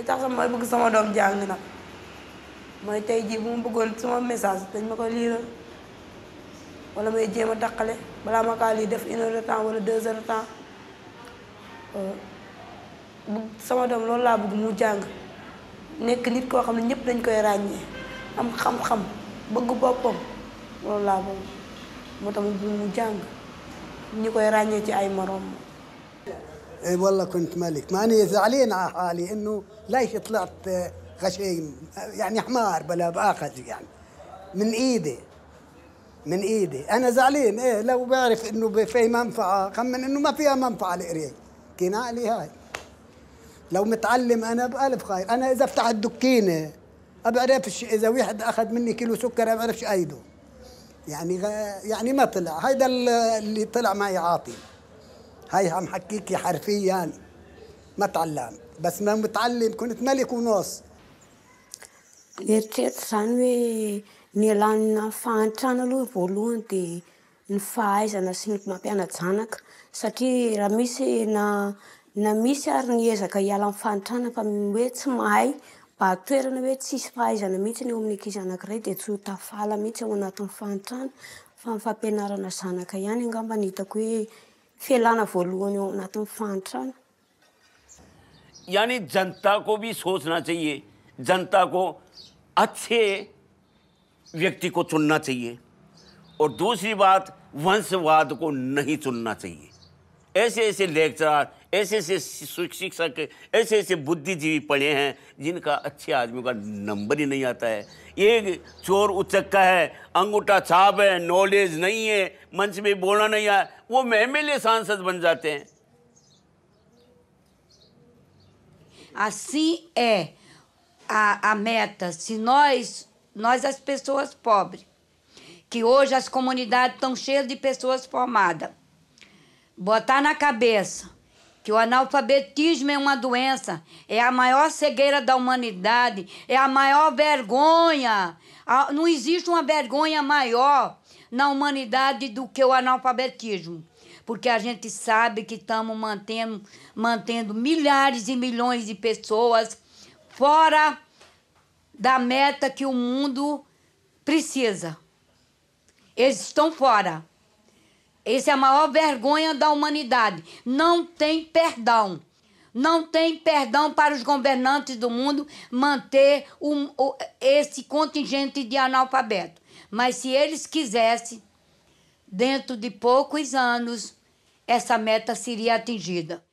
li tax sama mooy bëgg sama doom jàng nag mooy tey jii bu ma bëggoon sama message dañ ma ko liiral wala may jéem a taqale balaa ma kaa lii def une heure de temps wala deux heures de temps euh, bu sama doom loolu laa bëgg mu jàng nekk nit koo xam ne ñëpp lañ koy ràññee am xam-xam bëgg boppam loolu laa bëgg moo tax mu jàng ñu koy ràññee ci ay moroom اي والله كنت ملك ماني زعلان على حالي انه ليش طلعت آه، غشيم يعني حمار بلا باخذ يعني من ايدي من ايدي انا زعلان ايه لو بعرف انه في منفعه خمن انه ما فيها منفعه كنا لي هاي لو متعلم انا بالف خير انا اذا فتحت دكينه بعرفش اذا واحد اخذ مني كيلو سكر ما بعرفش ايده يعني يعني ما طلع هيدا اللي طلع معي عاطي hay amy hakiky harfi any matialamy basy ma mitialimko nyty nalekoaaaayampaaaaaaayyahe tsyaaamihtsyyyyanakiray de y tsaak any anamba n hitako hoe फैलाना फोलो हो ना तुम फांटा यानी जनता को भी सोचना चाहिए जनता को अच्छे व्यक्ति को चुनना चाहिए और दूसरी बात वंशवाद को नहीं चुनना चाहिए ऐसे ऐसे लेक्चरार ऐसे ऐसे शिक्षक ऐसे ऐसे बुद्धिजीवी पढ़े हैं जिनका अच्छे आदमी का नंबर ही नहीं आता है ये चोर उचक्का है अंगूठा छाप है नॉलेज नहीं है मंच में बोलना नहीं आया वो एम एल सांसद बन जाते हैं Assim é a, a meta. Se nós, nós as pessoas pobres, que hoje as comunidades estão cheias de pessoas formadas, Botar na cabeça que o analfabetismo é uma doença, é a maior cegueira da humanidade, é a maior vergonha. Não existe uma vergonha maior na humanidade do que o analfabetismo. Porque a gente sabe que estamos mantendo, mantendo milhares e milhões de pessoas fora da meta que o mundo precisa. Eles estão fora. Essa é a maior vergonha da humanidade. Não tem perdão. Não tem perdão para os governantes do mundo manter um, esse contingente de analfabeto. Mas se eles quisessem, dentro de poucos anos, essa meta seria atingida.